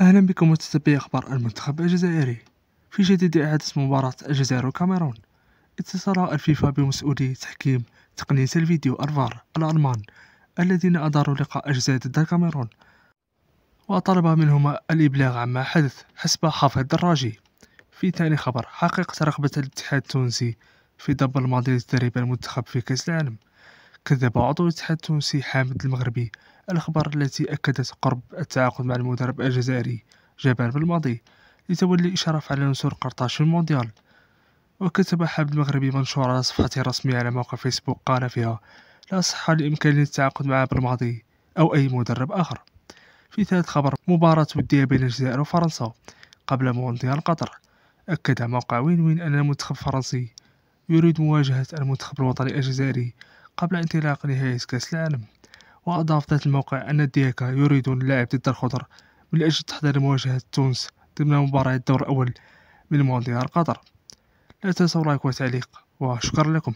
أهلا بكم متتبعي أخبار المنتخب الجزائري في جديد إعادة مباراة الجزائر والكاميرون اتصل الفيفا بمسؤولي تحكيم تقنية الفيديو أرفار الألمان الذين أداروا لقاء الجزائر ضد الكاميرون وطلب منهما الإبلاغ عما حدث حسب حافظ الدراجي في ثاني خبر حققت رغبة الاتحاد التونسي في ضب الماضي لتدريب المنتخب في كأس العالم كذب عضو الاتحاد التونسي حامد المغربي الأخبار التي أكدت قرب التعاقد مع المدرب الجزائري جبان بالماضي لتولي الإشراف على نسور قرطاج في المونديال وكتب حامد المغربي منشور على صفحته الرسمية على موقع فيسبوك قال فيها لا صحة لإمكانية التعاقد مع بالماضي أو أي مدرب آخر في ثالث خبر مباراة ودية بين الجزائر وفرنسا قبل مونديال قطر أكد موقع وين وين أن المنتخب الفرنسي يريد مواجهة المنتخب الوطني الجزائري قبل انطلاق نهاية كأس العالم وأضاف ذات الموقع أن دياكا يريد اللاعب ضد الخضر من أجل تحضير مواجهة تونس ضمن مباراة الدور الأول من مونديال قطر لا تنسوا لايك وتعليق وشكرا لكم